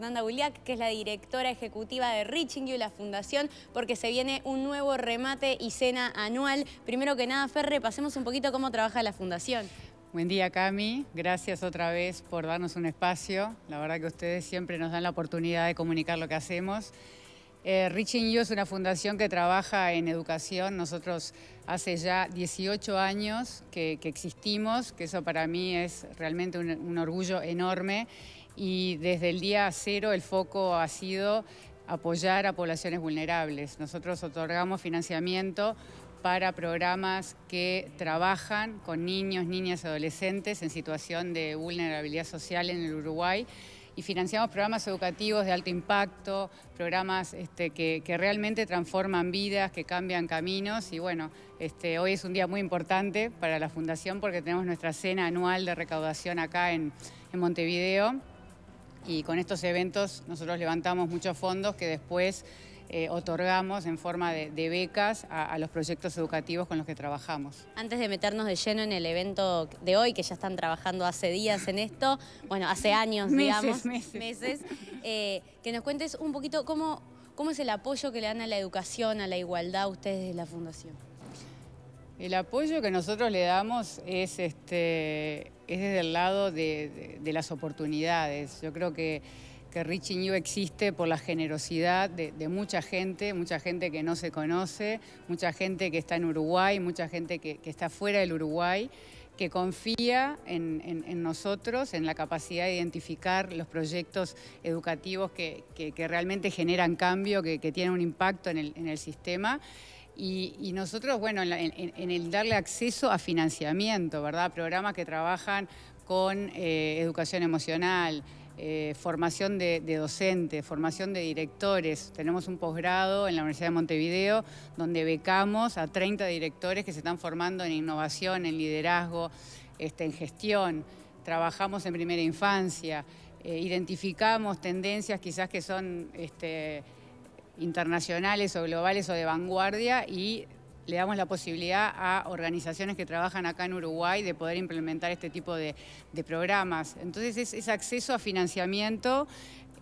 Fernanda Uliac, que es la directora ejecutiva de Reaching You, la fundación, porque se viene un nuevo remate y cena anual. Primero que nada, Ferre, pasemos un poquito cómo trabaja la fundación. Buen día, Cami. Gracias otra vez por darnos un espacio. La verdad que ustedes siempre nos dan la oportunidad de comunicar lo que hacemos. Eh, Reaching You es una fundación que trabaja en educación. Nosotros hace ya 18 años que, existimos, que eso para mí es realmente un orgullo enorme y desde el día cero el foco ha sido apoyar a poblaciones vulnerables. Nosotros otorgamos financiamiento para programas que trabajan con niños, niñas, y adolescentes en situación de vulnerabilidad social en el Uruguay y financiamos programas educativos de alto impacto, programas este, que, realmente transforman vidas, que cambian caminos y bueno, este, hoy es un día muy importante para la Fundación porque tenemos nuestra cena anual de recaudación acá en Montevideo y con estos eventos nosotros levantamos muchos fondos que después eh, otorgamos en forma de, becas a, los proyectos educativos con los que trabajamos. Antes de meternos de lleno en el evento de hoy, que ya están trabajando hace días en esto, bueno, hace años, digamos, meses, meses. Eh, que nos cuentes un poquito cómo, es el apoyo que le dan a la educación, a la igualdad ustedes de la Fundación. El apoyo que nosotros le damos es, este, es desde el lado de, las oportunidades. Yo creo que, que Rich New existe por la generosidad de, mucha gente, mucha gente que no se conoce, mucha gente que está en Uruguay, mucha gente que, está fuera del Uruguay que confía en, nosotros, en la capacidad de identificar los proyectos educativos que, realmente generan cambio, que, tienen un impacto en el sistema. Y, nosotros, bueno, en, el darle acceso a financiamiento, ¿verdad? Programas que trabajan con eh, educación emocional, eh, formación de, docentes, formación de directores. Tenemos un posgrado en la Universidad de Montevideo donde becamos a 30 directores que se están formando en innovación, en liderazgo, este, en gestión. Trabajamos en primera infancia, eh, identificamos tendencias quizás que son... Este, internacionales o globales o de vanguardia y le damos la posibilidad a organizaciones que trabajan acá en Uruguay de poder implementar este tipo de, programas. Entonces es, acceso a financiamiento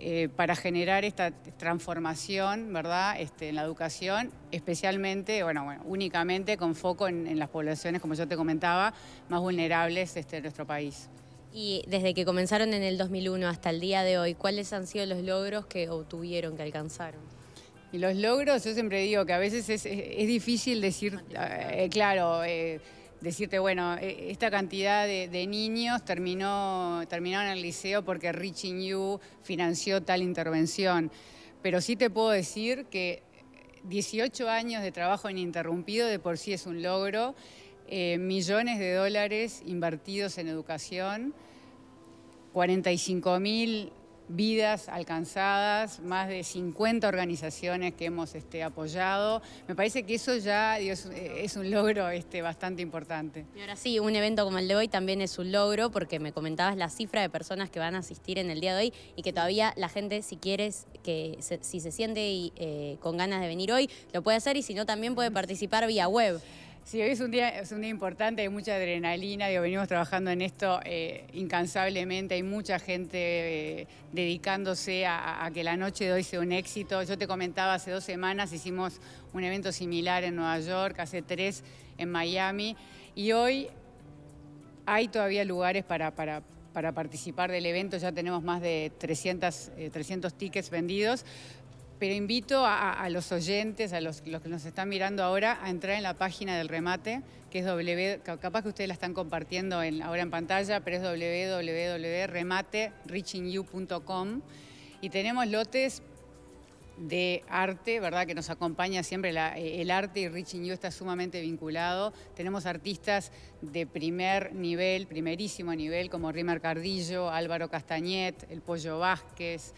eh, para generar esta transformación, ¿verdad?, este, en la educación, especialmente, bueno, bueno únicamente con foco en, las poblaciones, como yo te comentaba, más vulnerables este, de nuestro país. Y desde que comenzaron en el 2001 hasta el día de hoy, ¿cuáles han sido los logros que obtuvieron, que alcanzaron? Y los logros, yo siempre digo que a veces es, difícil decir, eh, claro, eh, decirte, bueno, e, esta cantidad de, niños terminó, terminaron el liceo porque in You financió tal intervención. Pero sí te puedo decir que 18 años de trabajo ininterrumpido de por sí es un logro, eh, millones de dólares invertidos en educación, 45 mil vidas alcanzadas, más de 50 organizaciones que hemos este, apoyado. Me parece que eso ya Dios, eh, es un logro este, bastante importante. Y ahora sí, un evento como el de hoy también es un logro porque me comentabas la cifra de personas que van a asistir en el día de hoy y que todavía la gente, si quieres, que se, si se siente eh, con ganas de venir hoy, lo puede hacer y si no, también puede participar vía web. Sí, hoy es un día, es un importante, hay mucha adrenalina, digo, venimos trabajando en esto eh, incansablemente, hay mucha gente eh, dedicándose a, que la noche de hoy sea un éxito. Yo te comentaba, hace dos semanas hicimos un evento similar en Nueva York, hace tres en Miami, y hoy hay todavía lugares para, para, participar del evento, ya tenemos más de 300, 300 eh, tickets vendidos, pero invito a, los oyentes, a los, que nos están mirando ahora, a entrar en la página del remate, que es W, capaz que ustedes la están compartiendo ahora en pantalla, pero es wwwremate y tenemos lotes de arte, ¿verdad? Que nos acompaña siempre eh, el arte y Rich está sumamente vinculado. Tenemos artistas de primer nivel, primerísimo nivel, como Rimer Cardillo, Álvaro Castañet, El Pollo Vázquez,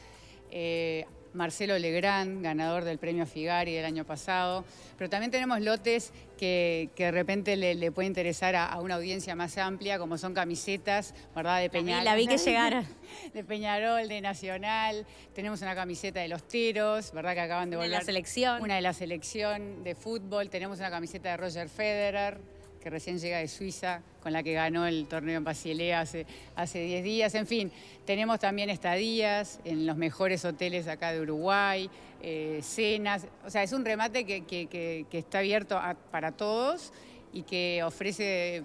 eh, Marcelo Legrand, ganador del premio Figari del año pasado, pero también tenemos lotes que, de repente le, puede interesar a, una audiencia más amplia, como son camisetas, ¿verdad? De Peñarol. La vi que llegaron. De Peñarol, de Nacional. Tenemos una camiseta de los Tiros, ¿verdad? Que acaban de volver. la selección. Una de la selección de fútbol. Tenemos una camiseta de Roger Federer que recién llega de Suiza, con la que ganó el torneo en Basilea hace 10 días. En fin, tenemos también estadías en los mejores hoteles acá de Uruguay, eh, cenas. O sea, es un remate que, está abierto para todos y que ofrece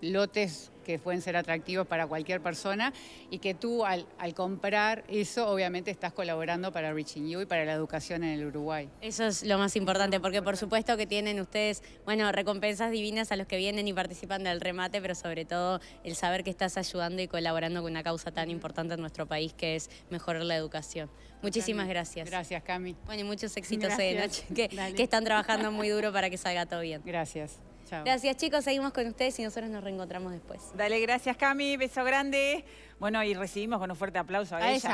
lotes que pueden ser atractivos para cualquier persona y que tú al, comprar eso obviamente estás colaborando para Reaching You y para la educación en el Uruguay. Eso es lo más importante porque por supuesto que tienen ustedes, bueno, recompensas divinas a los que vienen y participan del remate, pero sobre todo el saber que estás ayudando y colaborando con una causa tan importante en nuestro país que es mejorar la educación. Muchísimas gracias. Gracias, Cami. Bueno, y muchos éxitos de noche que, que están trabajando muy duro para que salga todo bien. Gracias. Gracias chicos, seguimos con ustedes y nosotros nos reencontramos después. Dale, gracias Cami, beso grande. Bueno, y recibimos con un fuerte aplauso a, ella.